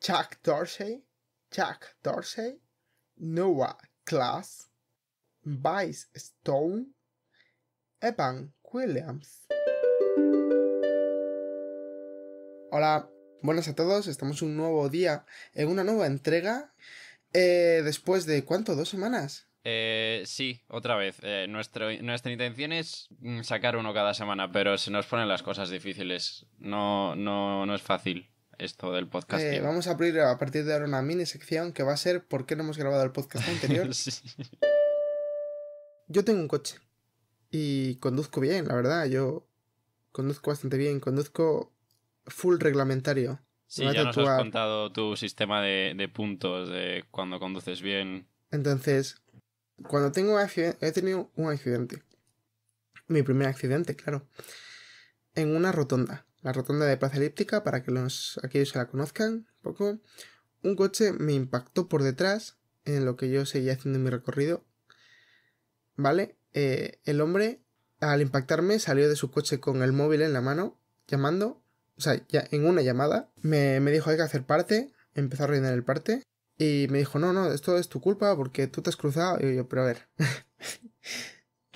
Chuck Dorsey, Chuck Dorsey, Noah Class, Vice Stone, Evan Williams. Hola, buenas a todos, estamos un nuevo día en eh, una nueva entrega. Eh, después de cuánto, dos semanas. Eh, sí, otra vez. Eh, nuestra intención es mm, sacar uno cada semana, pero se nos ponen las cosas difíciles. no, no es fácil esto del podcast. Eh, vamos a abrir a partir de ahora una mini sección que va a ser ¿Por qué no hemos grabado el podcast anterior? Yo tengo un coche y conduzco bien, la verdad. Yo conduzco bastante bien, conduzco full reglamentario. Sí, ya nos has contado tu sistema de, de, puntos de cuando conduces bien. Entonces, cuando tengo un accidente, he tenido un accidente. Mi primer accidente, claro. En una rotonda la rotonda de Plaza Elíptica, para que los, aquellos se la conozcan un poco. Un coche me impactó por detrás, en lo que yo seguía haciendo mi recorrido. ¿Vale? Eh, el hombre, al impactarme, salió de su coche con el móvil en la mano, llamando. O sea, ya en una llamada, me, me dijo hay que hacer parte, empezó a rellenar el parte. Y me dijo, no, no, esto es tu culpa porque tú te has cruzado. Y yo, pero a ver.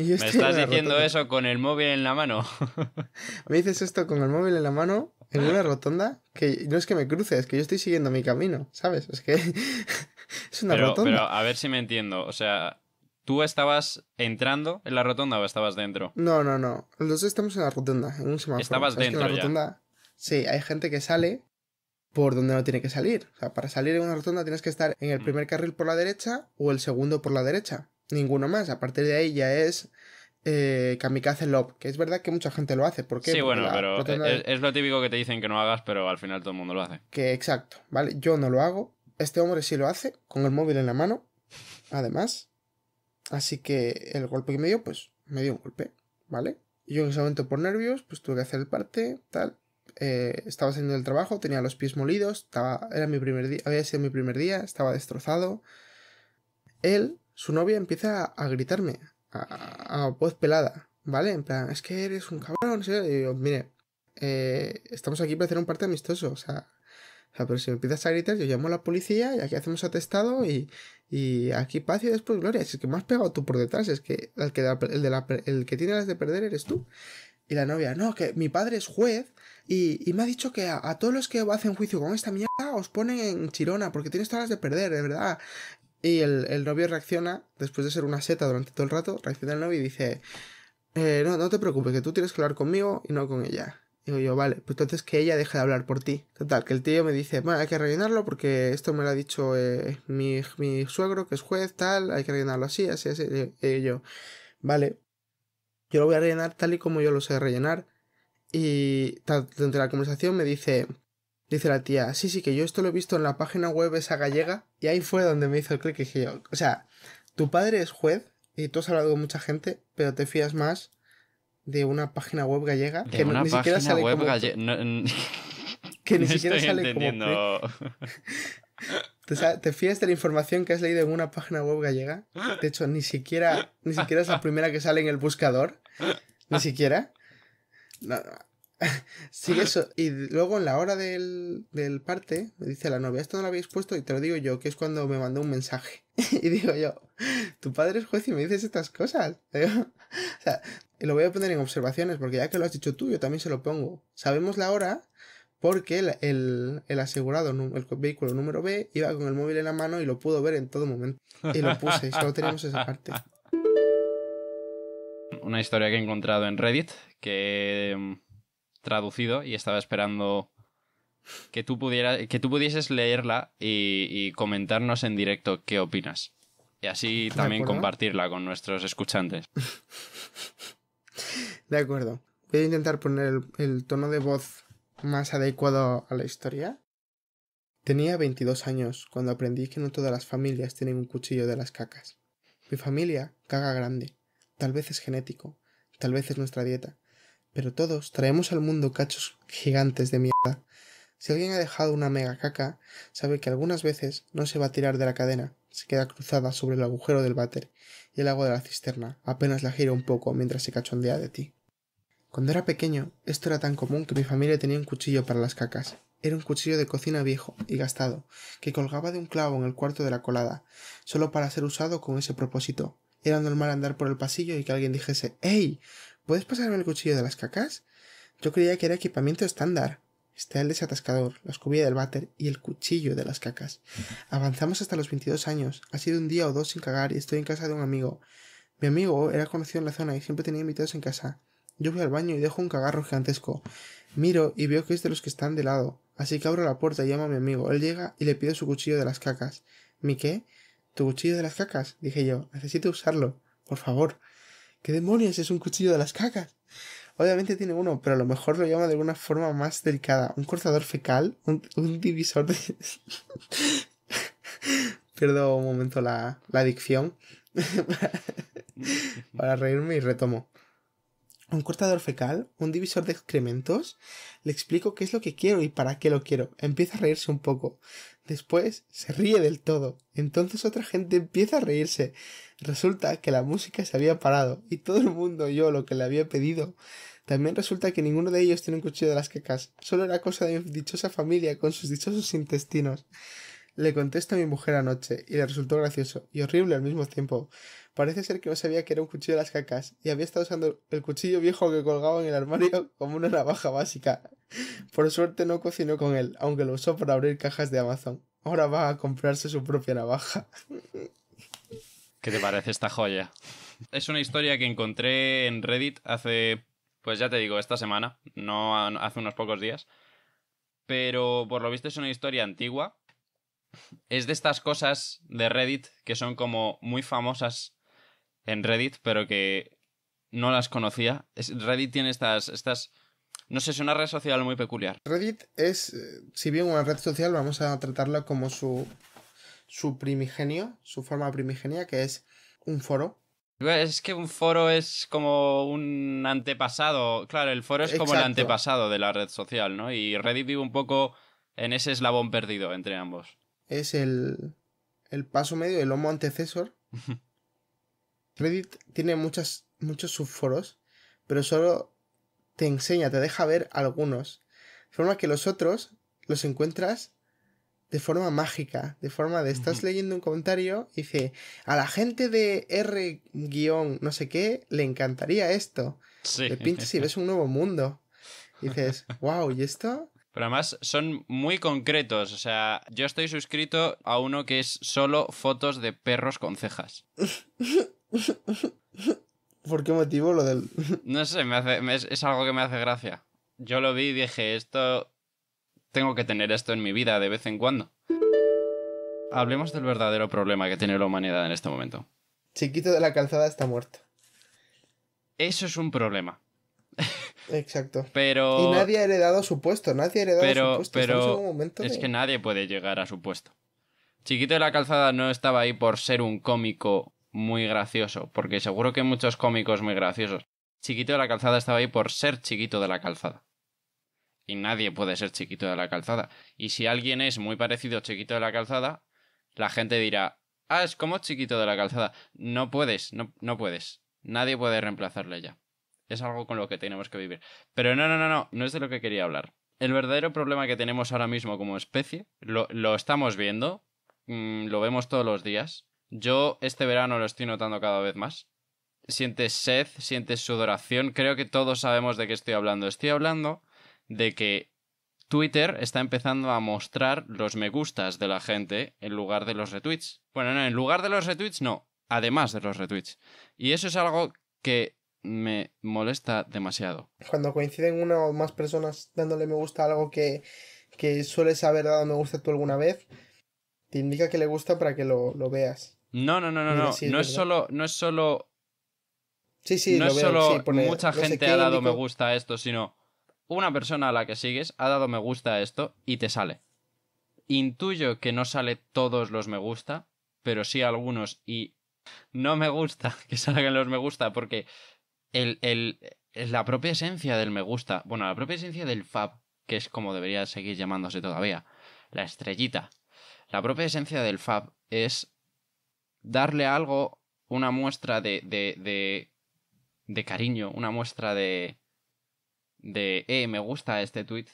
Me estás diciendo eso con el móvil en la mano. me dices esto con el móvil en la mano en una rotonda que no es que me cruce, es que yo estoy siguiendo mi camino, ¿sabes? Es que es una rotonda. Pero a ver si me entiendo. O sea, ¿tú estabas entrando en la rotonda o estabas dentro? No, no, no. Los dos estamos en la rotonda, en un semáforo. Estabas dentro. ya. sí, hay gente que sale por donde no tiene que salir. O sea, para salir en una rotonda tienes que estar en el mm. primer carril por la derecha o el segundo por la derecha ninguno más. A partir de ahí ya es eh, Kamikaze Love, que es verdad que mucha gente lo hace. Porque bueno, pero es, lo típico que te dicen que no hagas, pero al final todo el mundo lo hace. Que exacto, ¿vale? Yo no lo hago. Este hombre sí lo hace, con el móvil en la mano, además. Así que el golpe que me dio, pues me dio un golpe, ¿vale? yo en ese momento por nervios, pues tuve que hacer el parte, tal. Eh, estaba haciendo el trabajo, tenía los pies molidos, estaba, era mi primer día, había sido mi primer día, estaba destrozado. Él su novia empieza a gritarme a, voz pelada, ¿vale? En plan, es que eres un cabrón, ¿sí? Y yo, mire, eh, estamos aquí para hacer un parte amistoso, o sea, pero si me empiezas a gritar, yo llamo a la policía y aquí hacemos atestado y, y aquí paz y después gloria. es que me has pegado tú por detrás, es que el que, el, el que tiene las de perder eres tú. Y la novia, no, que mi padre es juez y, me ha dicho que a, todos los que hacen juicio con esta mierda os ponen en chirona porque tienes todas las de perder, de verdad. Y el, novio reacciona, después de ser una seta durante todo el rato, reacciona el novio y dice, eh, no, no te preocupes, que tú tienes que hablar conmigo y no con ella. Digo yo, vale, pues entonces que ella deje de hablar por ti. Total, que el tío me dice, bueno, hay que rellenarlo porque esto me lo ha dicho eh, mi, mi, suegro, que es juez, tal, hay que rellenarlo así, así, así. Y yo, vale, yo lo voy a rellenar tal y como yo lo sé rellenar. Y durante la conversación me dice, Dice la tía, sí, sí, que yo esto lo he visto en la página web esa gallega y ahí fue donde me hizo el clic y yo, o sea, tu padre es juez y tú has hablado con mucha gente, pero te fías más de una página web gallega que ni siquiera sale como... no, que ni siquiera sale ¿Te, fías de la información que has leído en una página web gallega? De hecho, ni siquiera, ni siquiera es la primera que sale en el buscador. Ni siquiera. sí, eso. Y luego en la hora del, parte me dice la novia, esto no lo habéis puesto y te lo digo yo, que es cuando me mandó un mensaje. y digo yo, tu padre es juez y me dices estas cosas. o lo voy a poner en observaciones porque ya que lo has dicho tú, yo también se lo pongo. Sabemos la hora porque el, asegurado, el vehículo número B, iba con el móvil en la mano y lo pudo ver en todo momento. Y lo puse, Y solo teníamos esa parte una historia que he encontrado en Reddit que mm, traducido y estaba esperando que tú, pudieras, que tú pudieses leerla y, comentarnos en directo qué opinas. Y así también compartirla con nuestros escuchantes. De acuerdo. Voy a intentar poner el tono de voz más adecuado a la historia. Tenía 22 años cuando aprendí que no todas las familias tienen un cuchillo de las cacas. Mi familia caga grande. Tal vez es genético, tal vez es nuestra dieta, pero todos traemos al mundo cachos gigantes de mierda. Si alguien ha dejado una mega caca, sabe que algunas veces no se va a tirar de la cadena, se queda cruzada sobre el agujero del váter y el agua de la cisterna apenas la gira un poco mientras se cachondea de ti. Cuando era pequeño, esto era tan común que mi familia tenía un cuchillo para las cacas. Era un cuchillo de cocina viejo y gastado, que colgaba de un clavo en el cuarto de la colada, solo para ser usado con ese propósito. Era normal andar por el pasillo y que alguien dijese ¡Ey! ¿Puedes pasarme el cuchillo de las cacas? Yo creía que era equipamiento estándar. Está el desatascador, la escobilla del váter y el cuchillo de las cacas. Avanzamos hasta los 22 años. Ha sido un día o dos sin cagar y estoy en casa de un amigo. Mi amigo era conocido en la zona y siempre tenía invitados en casa. Yo voy al baño y dejo un cagarro gigantesco. Miro y veo que es de los que están de lado. Así que abro la puerta y llamo a mi amigo. Él llega y le pido su cuchillo de las cacas. ¿Mi qué? ¿Tu cuchillo de las cacas? Dije yo. Necesito usarlo. Por favor. ¿Qué demonios es un cuchillo de las cacas? Obviamente tiene uno, pero a lo mejor lo llama de alguna forma más delicada. Un cortador fecal, un, divisor de... Pierdo un momento la, la dicción para reírme y retomo. Un cortador fecal, un divisor de excrementos. Le explico qué es lo que quiero y para qué lo quiero. Empieza a reírse un poco. Después se ríe del todo. Entonces otra gente empieza a reírse. Resulta que la música se había parado y todo el mundo oyó lo que le había pedido. También resulta que ninguno de ellos tiene un cuchillo de las cacas. Solo era cosa de mi dichosa familia con sus dichosos intestinos. Le contesto a mi mujer anoche y le resultó gracioso y horrible al mismo tiempo. Parece ser que no sabía que era un cuchillo de las cacas y había estado usando el cuchillo viejo que colgaba en el armario como una navaja básica. Por suerte no cocinó con él, aunque lo usó para abrir cajas de Amazon. Ahora va a comprarse su propia navaja. ¿Qué te parece esta joya? Es una historia que encontré en Reddit hace, pues ya te digo, esta semana, no hace unos pocos días. Pero por lo visto es una historia antigua. Es de estas cosas de Reddit que son como muy famosas en Reddit, pero que no las conocía. Reddit tiene estas, estas no sé, es una red social muy peculiar. Reddit es, eh, si bien una red social, vamos a tratarla como su, primigenio, su forma primigenia, que es un foro. Es que un foro es como un antepasado. Claro, el foro es como el antepasado de la red social, ¿no? Y Reddit vive un poco en ese eslabón perdido entre ambos. Es el, el paso medio, el homo antecesor. Reddit tiene muchas, muchos subforos, pero solo te enseña, te deja ver algunos. De forma que los otros los encuentras de forma mágica, de forma de estás leyendo un comentario y dice, a la gente de R no sé qué le encantaría esto. Sí. Te pinches y ves un nuevo mundo. Y dices, wow, ¿y esto? Pero además son muy concretos. O sea, yo estoy suscrito a uno que es solo fotos de perros con cejas. ¿Por qué motivo lo del.? No sé, me hace, es, algo que me hace gracia. Yo lo vi y dije, esto. Tengo que tener esto en mi vida de vez en cuando. Hablemos del verdadero problema que tiene la humanidad en este momento. Chiquito de la calzada está muerto. Eso es un problema. Exacto. Pero. Y nadie ha heredado su puesto, nadie ha heredado su puesto. Pero es que nadie puede llegar a su puesto. Chiquito de la calzada no estaba ahí por ser un cómico muy gracioso, porque seguro que muchos cómicos muy graciosos. Chiquito de la calzada estaba ahí por ser chiquito de la calzada. Y nadie puede ser chiquito de la calzada. Y si alguien es muy parecido a chiquito de la calzada, la gente dirá, ah, es como chiquito de la calzada. No puedes, no, no puedes. Nadie puede reemplazarle ya. Es algo con lo que tenemos que vivir. Pero no, no, no, no, no es de lo que quería hablar. El verdadero problema que tenemos ahora mismo como especie, lo, estamos viendo, mm, lo vemos todos los días, yo este verano lo estoy notando cada vez más. Sientes sed, sientes sudoración. Creo que todos sabemos de qué estoy hablando. Estoy hablando de que Twitter está empezando a mostrar los me gustas de la gente en lugar de los retweets. Bueno, no, en lugar de los retweets no, además de los retweets. Y eso es algo que me molesta demasiado. Cuando coinciden una o más personas dándole me gusta a algo que, que sueles haber dado me gusta tú alguna vez, te indica que le gusta para que lo veas. No, no, no, no, no. no, es solo, no es solo. Sí, sí, no es solo mucha gente ha dado me gusta a esto, sino una persona a la que sigues ha dado me gusta a esto y te sale. Intuyo que no sale todos los me gusta, pero sí algunos y no me gusta que salgan los me gusta porque el, la propia esencia del me gusta, bueno, la propia esencia del fab, que es como debería seguir llamándose todavía, la estrellita, la propia esencia del fab es darle algo, una muestra de, de, de, cariño, una muestra de, de, eh, me gusta este tweet,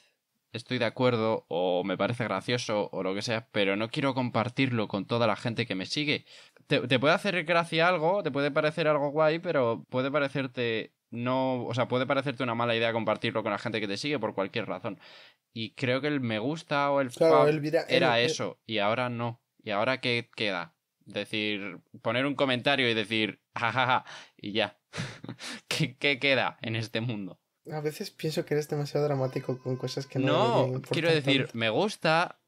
estoy de acuerdo o me parece gracioso o lo que sea, pero no quiero compartirlo con toda la gente que me sigue. Te, puede hacer gracia algo, te puede parecer algo guay, pero puede parecerte no, o sea, puede parecerte una mala idea compartirlo con la gente que te sigue por cualquier razón. Y creo que el me gusta o el, era eso y ahora no. ¿Y ahora qué queda? Decir, poner un comentario y decir, jajaja, y ya. ¿Qué, queda en este mundo? A veces pienso que eres demasiado dramático con cosas que no. No, quiero decir, me gusta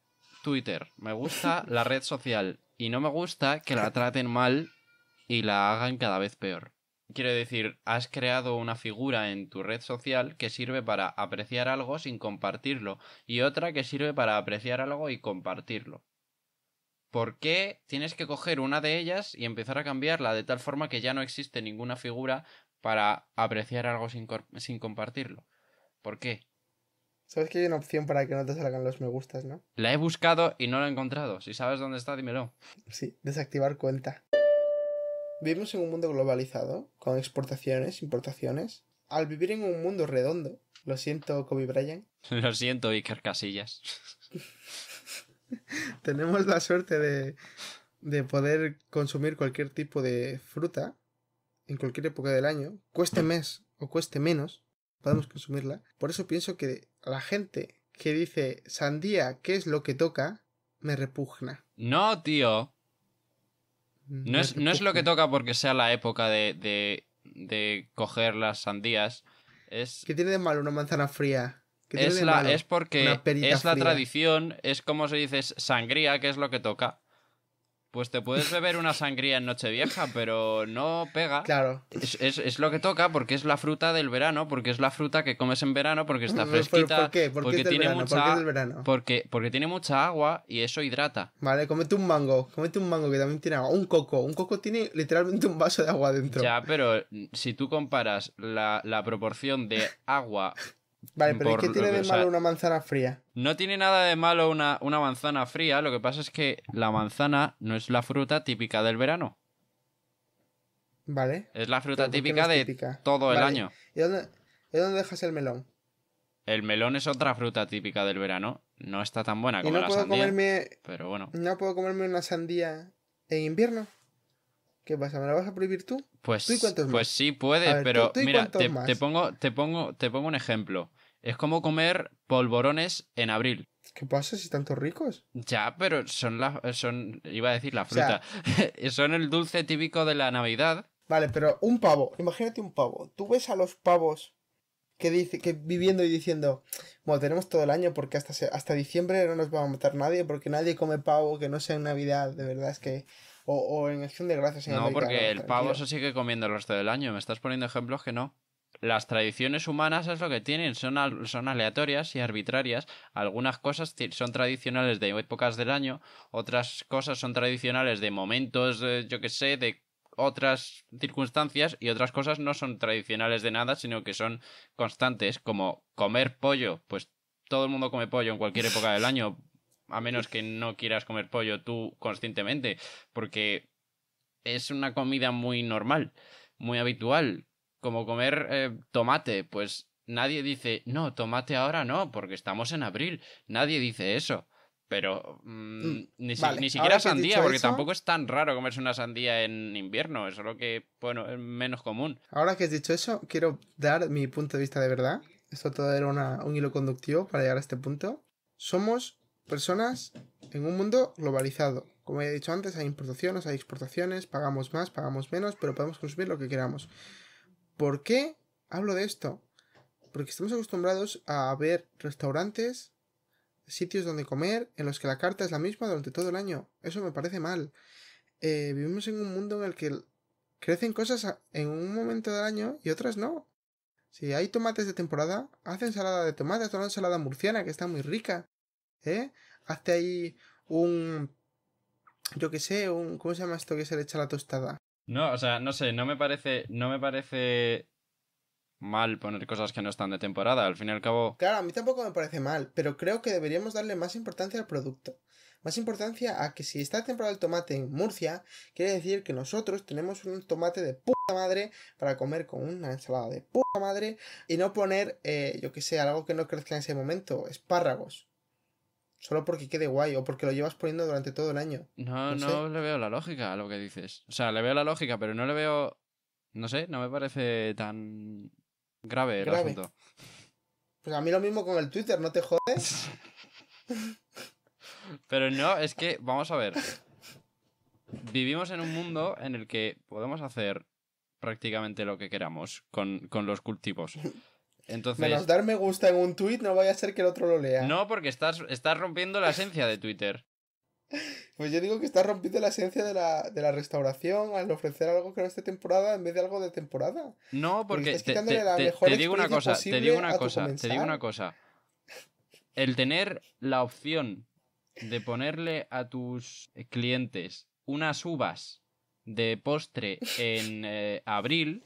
Twitter, me gusta la red social y no me gusta que la traten mal y la hagan cada vez peor. Quiero decir, has creado una figura en tu red social que sirve para apreciar algo sin compartirlo y otra que sirve para apreciar algo y compartirlo. ¿Por qué tienes que coger una de ellas y empezar a cambiarla de tal forma que ya no existe ninguna figura para apreciar algo sin, compartirlo? ¿Por qué? Sabes que hay una opción para que no te salgan los me gustas, ¿no? La he buscado y no la he encontrado. Si sabes dónde está, dímelo. Sí, desactivar cuenta. Vivimos en un mundo globalizado, con exportaciones, importaciones. Al vivir en un mundo redondo, lo siento Kobe Bryant. lo siento Iker Casillas. tenemos la suerte de, poder consumir cualquier tipo de fruta en cualquier época del año, cueste mes o cueste menos, podemos consumirla. Por eso pienso que la gente que dice sandía, ¿qué es lo que toca? Me repugna. No, tío. no, es, lo que toca porque sea la época de, de, coger las sandías. Es... ¿Qué tiene de malo una manzana fría? es, porque es la tradición, es como se dice sangría, que es lo que toca. Pues te puedes beber una sangría en Nochevieja, pero no pega. Claro. Es, lo que toca porque es la fruta del verano, porque es la fruta que comes en verano, porque está fresquita. porque tiene mucha, Porque, porque tiene mucha agua y eso hidrata. Vale, comete un mango, comete un mango que también tiene agua. Un coco, un coco tiene literalmente un vaso de agua dentro. Ya, pero si tú comparas la, la proporción de agua Vale, pero ¿y qué tiene de malo una manzana fría? No tiene nada de malo una, manzana fría, lo que pasa es que la manzana no es la fruta típica del verano. Vale. Es la fruta típica de todo el año. ¿Y dónde, dejas el melón? El melón es otra fruta típica del verano. No está tan buena como la sandía. pero bueno. No puedo comerme una sandía en invierno. ¿Qué pasa? ¿Me la vas a prohibir tú? Pues, pues sí, puedes, pero mira, te, pongo, te, pongo, te pongo un ejemplo. Es como comer polvorones en abril. ¿Qué pasa si tantos ricos? Ya, pero son las... son, iba a decir la fruta, son el dulce típico de la Navidad. Vale, pero un pavo, imagínate un pavo. Tú ves a los pavos que dice, que viviendo y diciendo, bueno, tenemos todo el año porque hasta, hasta diciembre no nos va a matar nadie porque nadie come pavo que no sea en Navidad. De verdad es que o, en acción de gracias. En no, porque el pavo se sigue comiendo el resto del año. Me estás poniendo ejemplos que no. Las tradiciones humanas es lo que tienen, son, son aleatorias y arbitrarias. Algunas cosas son tradicionales de épocas del año, otras cosas son tradicionales de momentos, yo que sé, de otras circunstancias y otras cosas no son tradicionales de nada, sino que son constantes, como comer pollo, pues todo el mundo come pollo en cualquier época del año, a menos que no quieras comer pollo tú conscientemente, porque es una comida muy normal, muy habitual, como comer eh, tomate, pues nadie dice, no, tomate ahora no, porque estamos en abril, nadie dice eso. Pero mm, mm, ni, siquiera sandía, porque tampoco es tan raro comerse una sandía en invierno, es lo que, bueno, es menos común. Ahora que has dicho eso, quiero dar mi punto de vista de verdad. Esto todo era una, un hilo conductivo para llegar a este punto. Somos personas en un mundo globalizado. Como he dicho antes, hay importaciones, hay exportaciones, pagamos más, pagamos menos, pero podemos consumir lo que queramos. ¿Por qué hablo de esto? Porque estamos acostumbrados a ver restaurantes, sitios donde comer, en los que la carta es la misma durante todo el año. Eso me parece mal. Eh, vivimos en un mundo en el que crecen cosas en un momento del año y otras no. Si hay tomates de temporada, haz ensalada de tomates, haz una ensalada murciana que está muy rica. ¿eh? Hazte ahí un... Yo qué sé, un... ¿Cómo se llama esto que se le echa la tostada? No, o sea, no sé, no me parece... No me parece mal poner cosas que no están de temporada, al fin y al cabo... Claro, a mí tampoco me parece mal, pero creo que deberíamos darle más importancia al producto más importancia a que si está temporada el tomate en Murcia, quiere decir que nosotros tenemos un tomate de puta madre para comer con una ensalada de puta madre y no poner, eh, yo que sé, algo que no crezca en ese momento, espárragos solo porque quede guay o porque lo llevas poniendo durante todo el año. No, no, le veo la lógica a lo que dices. O sea, le veo la lógica, pero no le veo. No sé, no me parece tan grave el asunto. Pues a mí lo mismo con el Twitter, ¿no te jodes? pero no, es que, vamos a ver. Vivimos en un mundo en el que podemos hacer prácticamente lo que queramos con, con los cultivos. Entonces, dar me gusta en un tweet, no vaya a ser que el otro lo lea. No, porque estás, estás rompiendo la esencia de Twitter. Pues yo digo que estás rompiendo la esencia de la, restauración al ofrecer algo que no esté temporada en vez de algo de temporada. No, porque, te, digo una cosa, te digo una cosa, te digo una cosa. El tener la opción de ponerle a tus clientes unas uvas de postre en eh, abril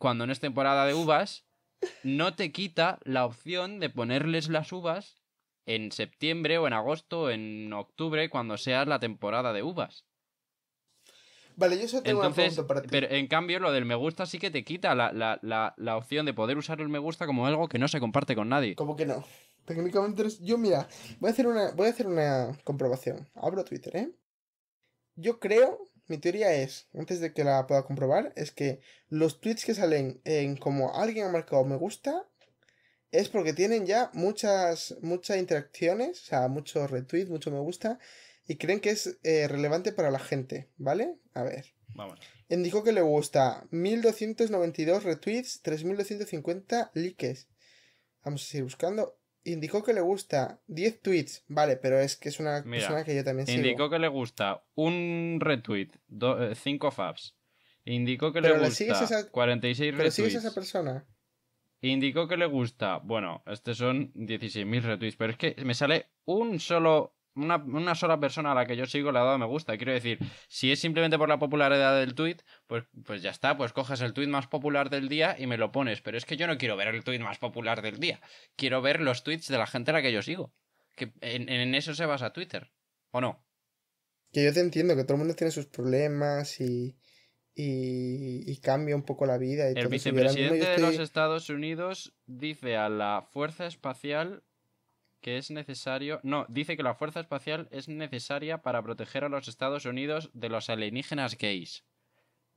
cuando no es temporada de uvas, no te quita la opción de ponerles las uvas en septiembre o en agosto, o en octubre, cuando sea la temporada de uvas. Vale, yo eso tengo Entonces, una para ti. Pero en cambio, lo del me gusta sí que te quita la, opción de poder usar el me gusta como algo que no se comparte con nadie. ¿Cómo que no? Técnicamente es... Yo, mira, voy a hacer una, voy a hacer una comprobación. Abro Twitter, ¿eh? Yo creo mi teoría es, antes de que la pueda comprobar, es que los tweets que salen en como alguien ha marcado me gusta es porque tienen ya muchas, muchas interacciones, o sea, muchos retweets, mucho me gusta, y creen que es eh, relevante para la gente, ¿vale? A ver. Vamos. Indicó que le gusta 1292 retweets, 3250 likes. Vamos a seguir buscando indicó que le gusta 10 tweets, vale, pero es que es una persona que yo también sigo. Indicó que le gusta un retweet, 5 eh, faps. Indicó que le, gusta 46 retweets. ¿Pero sigues a esa persona? Indicó que le gusta, bueno, estos son 16.000 retweets, pero es que me sale un solo una, sola persona a la que yo sigo le ha dado me gusta. Quiero decir, si es simplemente por la popularidad del tweet, pues, pues ya está, pues coges el tweet más popular del día y me lo pones. Pero es que yo no quiero ver el tweet más popular del día. Quiero ver los tweets de la gente a la que yo sigo. Que en, eso se basa Twitter, ¿o no? Que yo te entiendo, que todo el mundo tiene sus problemas y, y, cambia un poco la vida. el vicepresidente de los Estados Unidos dice a la Fuerza Espacial que es necesario. No, dice que la Fuerza Espacial es necesaria para proteger a los Estados Unidos de los alienígenas gays.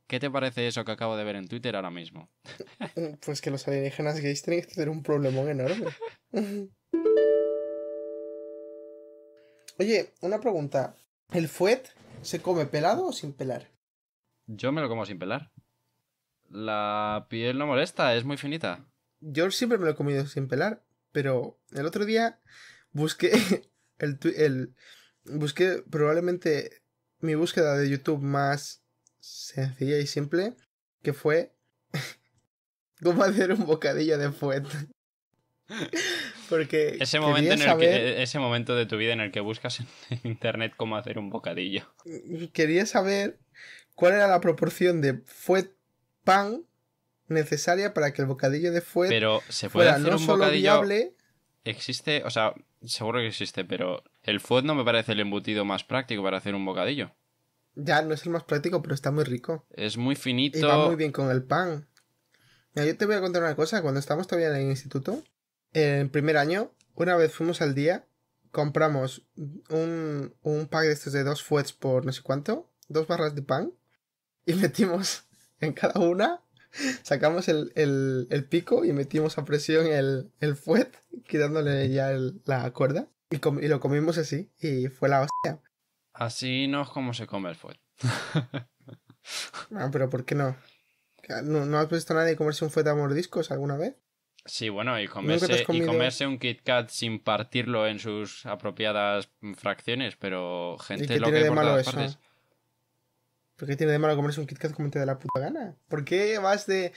¿Qué te parece eso que acabo de ver en Twitter ahora mismo? Pues que los alienígenas gays tienen que tener un problemón enorme. Oye, una pregunta. ¿El fuet se come pelado o sin pelar? Yo me lo como sin pelar. La piel no molesta, es muy finita. Yo siempre me lo he comido sin pelar, pero el otro día busqué el, busqué probablemente mi búsqueda de YouTube más sencilla y simple, que fue cómo hacer un bocadillo de fuet. Porque ese momento, ese momento de tu vida en el que buscas en internet cómo hacer un bocadillo. Quería saber cuál era la proporción de fuet pan necesaria para que el bocadillo de fuet pero se puede hacer un bocadillo... viable... Existe, o sea, seguro que existe, pero el fuet no me parece el embutido más práctico para hacer un bocadillo. Ya, no es el más práctico, pero está muy rico. Es muy finito. Y va muy bien con el pan. yo te voy a contar una cosa. Cuando estábamos todavía en el instituto, en primer año, una vez fuimos al día, compramos un, un pack de estos de dos fuets por no sé cuánto, dos barras de pan, y metimos en cada una Sacamos el, pico y metimos a presión el, el fuet, quitándole ya la cuerda. Y, y, lo comimos así, y fue la hostia. Así no es como se come el fuet. Ah, pero ¿por qué no? Ah, no? has visto a nadie comerse un fuet a mordiscos alguna vez? Sí, bueno, y comerse, un Kit Kat sin partirlo en sus apropiadas fracciones, pero gente lo que ¿Por qué tiene de malo comerse un Kit Kat como te da la puta gana? ¿Por qué vas de,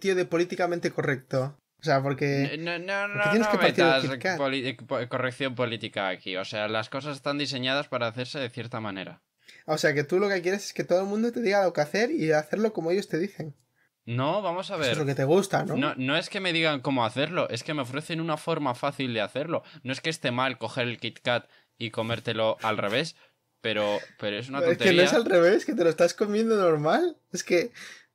tío de políticamente correcto? O sea, porque. No, no, no, no metas eh, corrección política aquí. O sea, las cosas están diseñadas para hacerse de cierta manera. O sea, que tú lo que quieres es que todo el mundo te diga lo que hacer y hacerlo como ellos te dicen. No, vamos a ver. es lo que te gusta, ¿no? ¿no? ¿no? es que me digan cómo hacerlo, es que me ofrecen una forma fácil de hacerlo. No es que esté mal coger el Kit Kat y comértelo al revés, pero, es una tontería. Es que no es al revés, que te lo estás comiendo normal. Es que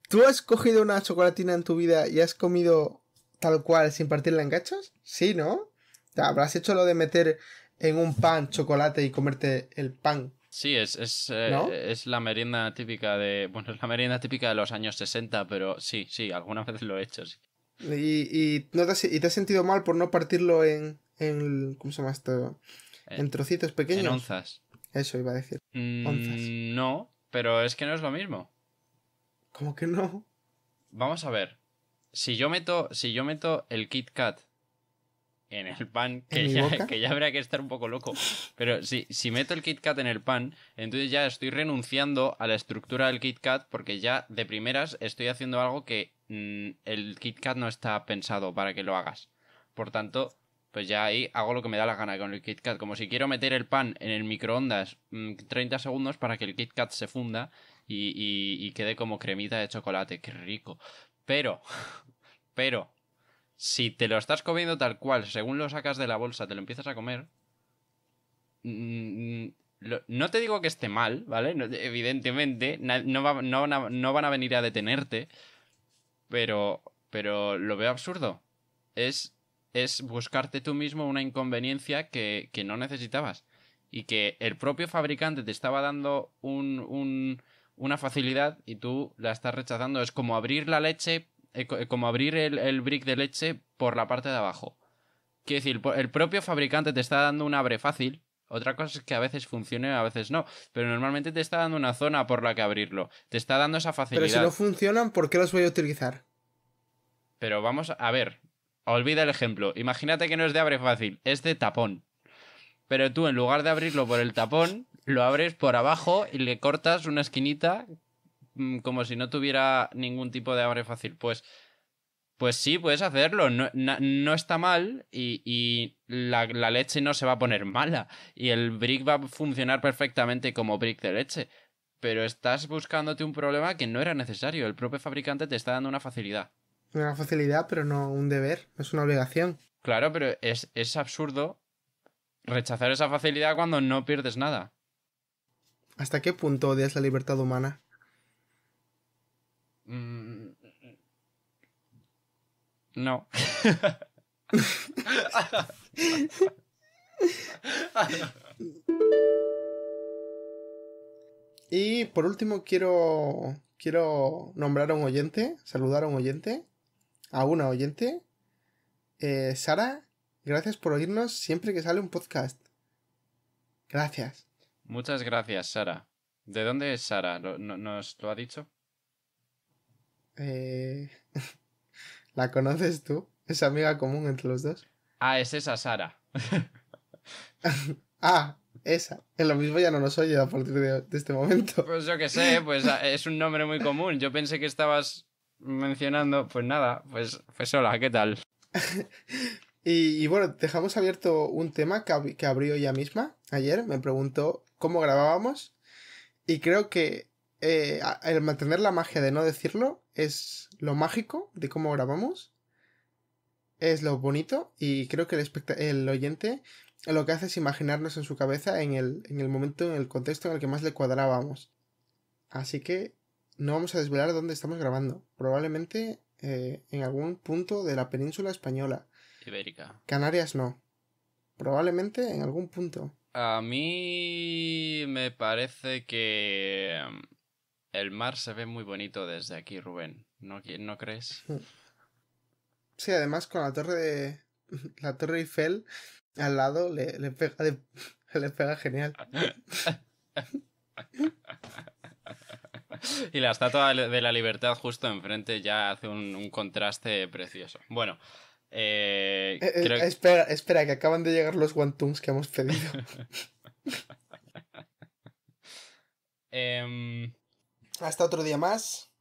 tú has cogido una chocolatina en tu vida y has comido tal cual sin partirla en gachos. Sí, ¿no? Habrás hecho lo de meter en un pan chocolate y comerte el pan. Sí, es, es, eh, la merienda típica de. Bueno, es la merienda típica de los años 60, pero sí, sí, algunas veces lo he hecho, ¿Y, no te, has, y te has sentido mal por no partirlo en. en ¿Cómo se llama esto? Eh, en trocitos pequeños. En onzas. Eso iba a decir. Mm, no, pero es que no es lo mismo. ¿Cómo que no? Vamos a ver. Si yo meto, si yo meto el Kit Kat en el pan, que, ya, habría que estar un poco loco. Pero si, si meto el Kit Kat en el pan, entonces ya estoy renunciando a la estructura del Kit Kat porque ya de primeras estoy haciendo algo que mm, el Kit Kat no está pensado para que lo hagas. Por tanto, pues ya ahí hago lo que me da la gana con el Kat Como si quiero meter el pan en el microondas 30 mm, segundos para que el Kit Kat se funda y, quede como cremita de chocolate. ¡Qué rico! Pero, pero, si te lo estás comiendo tal cual, según lo sacas de la bolsa, te lo empiezas a comer. Mm, mm, no te digo que esté mal, ¿vale? evidentemente, no, no, van a venir a detenerte, pero, pero lo veo absurdo. Es es buscarte tú mismo una inconveniencia que, no necesitabas y que el propio fabricante te estaba dando una facilidad y tú la estás rechazando. Es como abrir la leche, eh, eh, como abrir el, brick de leche por la parte de abajo. Quiero decir, el propio fabricante te está dando un abre fácil. Otra cosa es que a veces funcione, a veces no. Pero normalmente te está dando una zona por la que abrirlo. Te está dando esa facilidad. Pero si no funcionan, ¿por qué los voy a utilizar? Pero vamos a ver, olvida el ejemplo. Imagínate que no es de abre fácil, es de tapón. Pero tú, en lugar de abrirlo por el tapón, lo abres por abajo y le cortas una esquinita mm, como si no tuviera ningún tipo de abre fácil. Pues, pues sí, puedes hacerlo. No, está mal y, la, la, leche no se va a poner mala. Y el brick va a funcionar perfectamente como brick de leche. Pero estás buscándote un problema que no era necesario. El propio fabricante te está dando una facilidad una facilidad, pero no un deber, es una obligación. Claro, pero es, absurdo rechazar esa facilidad cuando no pierdes nada. ¿Hasta qué punto odias la libertad humana? Mm, no. y por último quiero quiero nombrar a un oyente, saludar a un oyente a una oyente. Eh, Sara, gracias por oírnos siempre que sale un podcast. Gracias. Muchas gracias, Sara. ¿De dónde es Sara? ¿Nos lo ha dicho? Eh, ¿La conoces tú? Es amiga común entre los dos. Ah, es esa Sara. ah, esa. En lo mismo ya no nos oye a partir de, este momento. Pues yo que sé, pues ah, es un nombre muy común. Yo pensé que estabas mencionando, pues nada, pues, pues hola, ¿qué tal? y, bueno, dejamos abierto un tema que, abrió ella misma ayer, me preguntó cómo grabábamos y creo que eh, el mantener la magia de no decirlo es lo mágico de cómo grabamos, es lo bonito y creo que el, el oyente lo que hace es imaginarnos en su cabeza en el, en el momento, en el contexto en el que más le cuadrábamos. Así que no vamos a desvelar dónde estamos grabando. Probablemente eh, en algún punto de la península española. Ibérica. Canarias no. Probablemente en algún punto. A mí me parece que em, el mar se ve muy bonito desde aquí, Rubén. ¿No, no crees? Mm. Sí, además con la torre de... La torre Eiffel al lado le, le pega, le pega genial. y la Estatua de la Libertad justo enfrente ya hace un, contraste precioso. Bueno, eh, eh, eh, espera, que acaban de llegar los guantums que hemos pedido. Em, Hasta otro día más.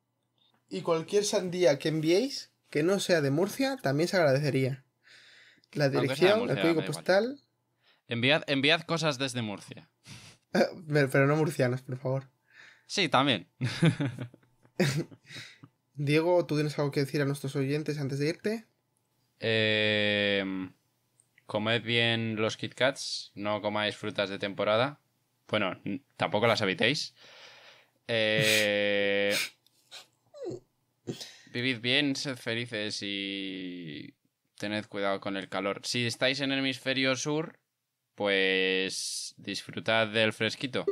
Y cualquier sandía que enviéis, que no sea de Murcia, también se agradecería. La dirección, el código postal. Enviad, enviad cosas desde Murcia. Pero no murcianos, por favor. Sí, también. Diego, ¿tú tienes algo que decir a nuestros oyentes antes de irte? Eh, comed bien los Kit Kats, no comáis frutas de temporada. Bueno, tampoco las habitéis. Eh, vivid bien, sed felices y tened cuidado con el calor. Si estáis en el hemisferio sur, pues disfrutad del fresquito.